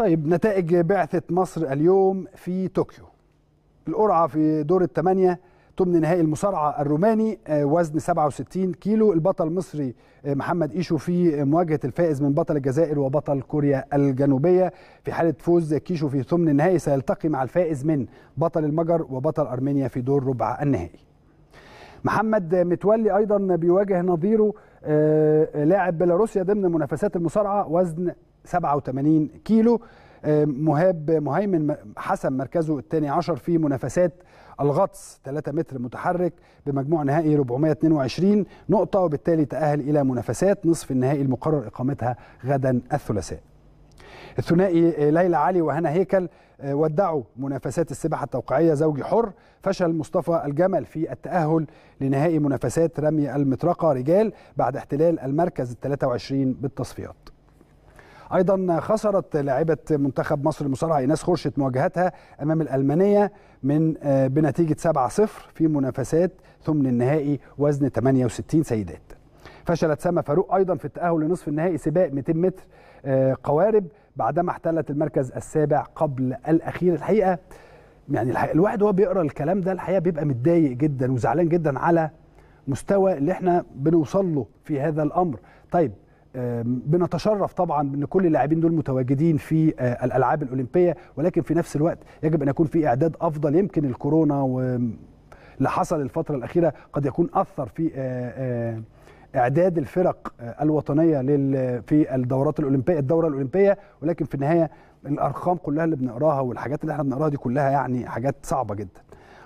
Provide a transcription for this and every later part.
طيب نتائج بعثة مصر اليوم في طوكيو القرعة في دور الثمانية ضمن نهائي المصارعة الروماني آه، وزن 67 كيلو البطل المصري آه، محمد إيشو في مواجهة الفائز من بطل الجزائر وبطل كوريا الجنوبية في حالة فوز كيشو في ثمن النهائي سيلتقي مع الفائز من بطل المجر وبطل أرمينيا في دور ربع النهائي محمد متولي أيضا بيواجه نظيره آه، آه، لاعب بيلاروسيا ضمن منافسات المصارعه وزن 87 كيلو آه، مهاب مهيمن حسم مركزه الثاني عشر في منافسات الغطس 3 متر متحرك بمجموع نهائي 422 نقطة وبالتالي تأهل إلى منافسات نصف النهائي المقرر إقامتها غدا الثلاثاء الثنائي آه، ليلى علي وهنا هيكل آه، ودعوا منافسات السباحة التوقيعية زوجي حر فشل مصطفى الجمل في التأهل لنهائي منافسات رمي المطرقة رجال بعد احتلال المركز 23 بالتصفيات ايضا خسرت لاعبه منتخب مصر المصارعه ايناس خرشت مواجهتها امام الالمانيه من آه، بنتيجه 7-0 في منافسات ثمن النهائي وزن 68 سيدات فشلت سما فاروق ايضا في التاهل لنصف النهائي سباق 200 متر آه، قوارب بعدما احتلت المركز السابع قبل الاخير الحقيقه يعني الحقيقة الواحد وهو بيقرا الكلام ده الحقيقه بيبقى متضايق جدا وزعلان جدا على مستوى اللي احنا بنوصل له في هذا الامر طيب آه، بنتشرف طبعا بان كل اللاعبين دول متواجدين في آه، الالعاب الاولمبيه ولكن في نفس الوقت يجب ان يكون في اعداد افضل يمكن الكورونا اللي حصل الفتره الاخيره قد يكون اثر في اعداد الفرق آه، الوطنيه في الدورات الاولمبيه الدوره الاولمبيه ولكن في النهايه الارقام كلها اللي بنقراها والحاجات اللي احنا بنقراها دي كلها يعني حاجات صعبه جدا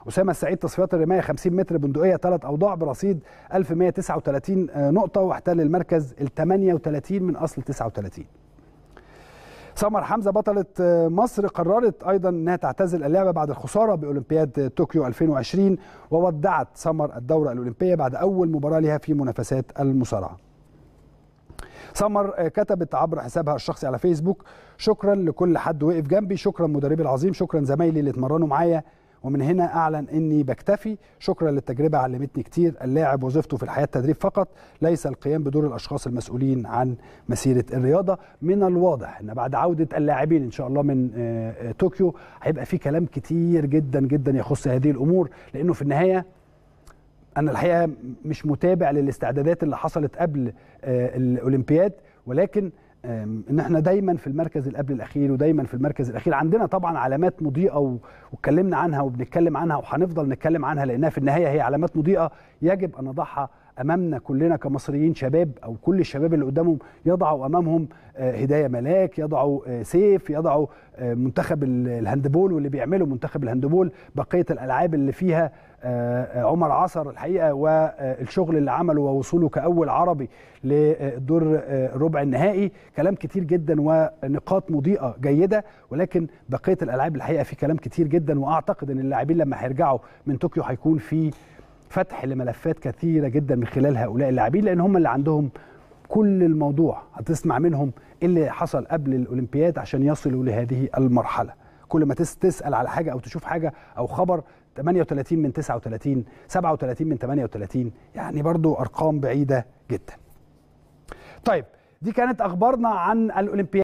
اسامه السعيد تصفيات الرمايه 50 متر بندقيه ثلاث اوضاع برصيد 1139 آه، نقطه واحتل المركز ال 38 من اصل 39 سمر حمزه بطله آه، مصر قررت ايضا انها تعتزل اللعبه بعد الخساره باولمبياد آه، طوكيو 2020 وودعت سمر الدوره الاولمبيه بعد اول مباراه لها في منافسات المصارعه. سمر آه، كتبت عبر حسابها الشخصي على فيسبوك شكرا لكل حد وقف جنبي شكرا مدربي العظيم شكرا زمايلي اللي اتمرنوا معايا ومن هنا اعلن اني بكتفي شكرا للتجربه علمتني كتير اللاعب وظيفته في الحياه التدريب فقط ليس القيام بدور الاشخاص المسؤولين عن مسيره الرياضه من الواضح ان بعد عوده اللاعبين ان شاء الله من آه، آه، طوكيو هيبقى في كلام كتير جدا جدا يخص هذه الامور لانه في النهايه انا الحقيقه مش متابع للاستعدادات اللي حصلت قبل آه، الاولمبياد ولكن ان احنا دايما في المركز القبل الاخير ودايما في المركز الاخير عندنا طبعا علامات مضيئه واتكلمنا عنها وبنتكلم عنها وهنفضل نتكلم عنها لانها في النهايه هي علامات مضيئه يجب ان نضعها امامنا كلنا كمصريين شباب او كل الشباب اللي قدامهم يضعوا امامهم آه، هدايه ملاك يضعوا آه، سيف يضعوا آه، منتخب الهاندبول واللي بيعمله منتخب الهاندبول بقيه الالعاب اللي فيها عمر عصر الحقيقه والشغل اللي عمله ووصوله كاول عربي للدور ربع النهائي كلام كتير جدا ونقاط مضيئه جيده ولكن بقيه الالعاب الحقيقه في كلام كتير جدا واعتقد ان اللاعبين لما هيرجعوا من طوكيو هيكون في فتح لملفات كثيره جدا من خلال هؤلاء اللاعبين لان هم اللي عندهم كل الموضوع هتسمع منهم اللي حصل قبل الاولمبياد عشان يصلوا لهذه المرحله كل ما تسال على حاجه او تشوف حاجه او خبر 38 من 39 37 من 38 يعني برضو ارقام بعيده جدا طيب دي كانت اخبارنا عن الاولمبياد